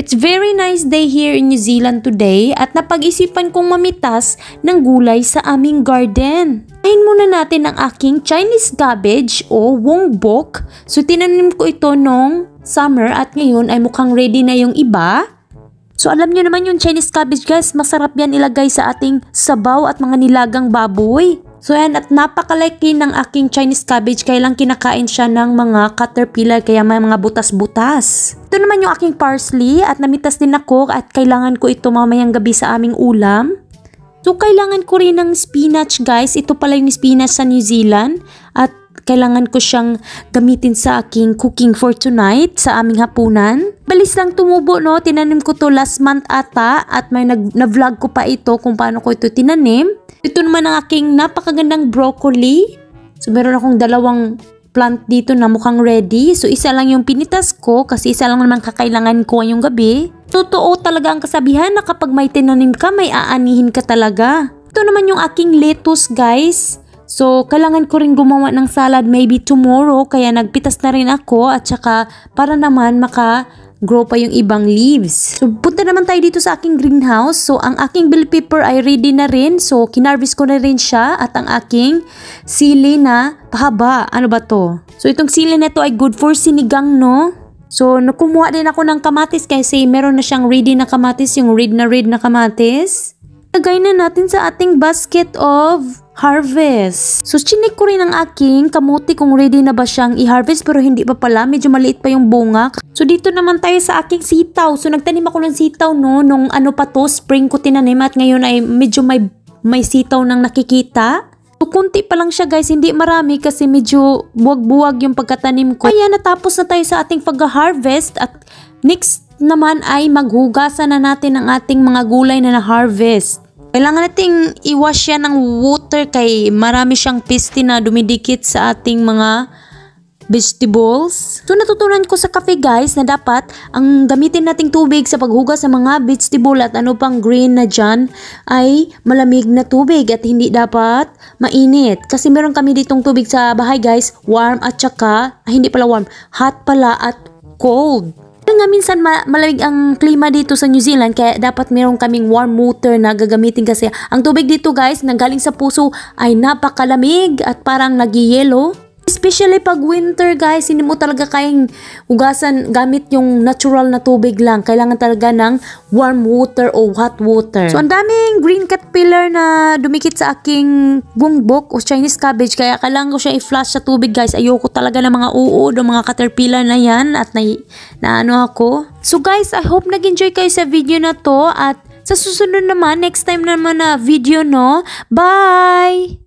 It's very nice day here in New Zealand today at napag-isipan kong mamitas ng gulay sa aming garden. Kain muna natin ang aking Chinese cabbage o wong bok. So tinanim ko ito nong summer at ngayon ay mukhang ready na yung iba. So alam nyo naman yung Chinese cabbage guys, masarap yan ilagay sa ating sabaw at mga nilagang baboy. So yan, at napakalaki ng aking Chinese cabbage kaya kinakain siya ng mga caterpillar kaya may mga butas-butas. Ito naman yung aking parsley at namitas din ako at kailangan ko ito mamayang gabi sa aming ulam. So kailangan ko rin ng spinach guys, ito pala yung spinach sa New Zealand at kailangan ko siyang gamitin sa aking cooking for tonight sa aming hapunan. Balis lang tumubo no, tinanim ko to last month ata at may nag vlog ko pa ito kung paano ko ito tinanim. Ito naman ang aking napakagandang broccoli. So meron akong dalawang plant dito na mukhang ready. So isa lang yung pinitas ko kasi isa lang naman kakailangan ko ngayong gabi. Totoo talaga ang kasabihan na kapag may tinanim ka, may aanihin ka talaga. Ito naman yung aking lettuce guys. So, kailangan ko rin gumawa ng salad maybe tomorrow kaya nagpitas na rin ako at saka para naman maka grow pa yung ibang leaves. So, punta naman tayo dito sa aking greenhouse. So, ang aking bell pepper ay ready na rin. So, kinarvis ko na rin siya at ang aking sili na pahaba. Ano ba to? So, itong sili na to ay good for sinigang, no? So, nakumuha din ako ng kamatis kasi meron na siyang ready na kamatis, yung red na red na kamatis. Tagay na natin sa ating basket of harvest. So, chinik ko rin ang aking kamuti kung ready na ba siyang i-harvest pero hindi pa pala. Medyo maliit pa yung bunga. So, dito naman tayo sa aking sitaw. So, nagtanim ako ng sitaw no, nung ano pa to, spring ko tinanim at ngayon ay medyo may, may sitaw nang nakikita. So, kunti pa lang siya guys, hindi marami kasi medyo buwag-buwag yung pagkatanim ko. Ayan, natapos na tayo sa ating pag-harvest at next naman ay maghugasan na natin ang ating mga gulay na na-harvest. Kailangan nating iwas yan ng water kay marami siyang piste na dumidikit sa ating mga vegetables. So natutunan ko sa cafe guys na dapat ang gamitin nating tubig sa paghugas sa mga vegetable at ano pang green na dyan ay malamig na tubig at hindi dapat mainit. Kasi meron kami ditong tubig sa bahay guys, warm at saka, ah, hindi pala warm, hot pala at cold nga minsan ma- malamig ang klima dito sa New Zealand kaya dapat meron kaming warm water na gagamitin kasi ang tubig dito guys nanggaling sa puso ay napakalamig at parang nagiyelo. Especially pag winter guys, hindi mo talaga kayang hugasan gamit yung natural na tubig lang. Kailangan talaga ng warm water o hot water. So ang daming green caterpillar na dumikit sa aking bungbok o Chinese cabbage kaya kailangan ko siya i-flush sa tubig guys. Ayoko talaga ng mga uod o mga caterpillar na yan at na, na ano ako. So guys, I hope nag-enjoy kayo sa video na to at sa susunod naman, next time naman na video no. Bye!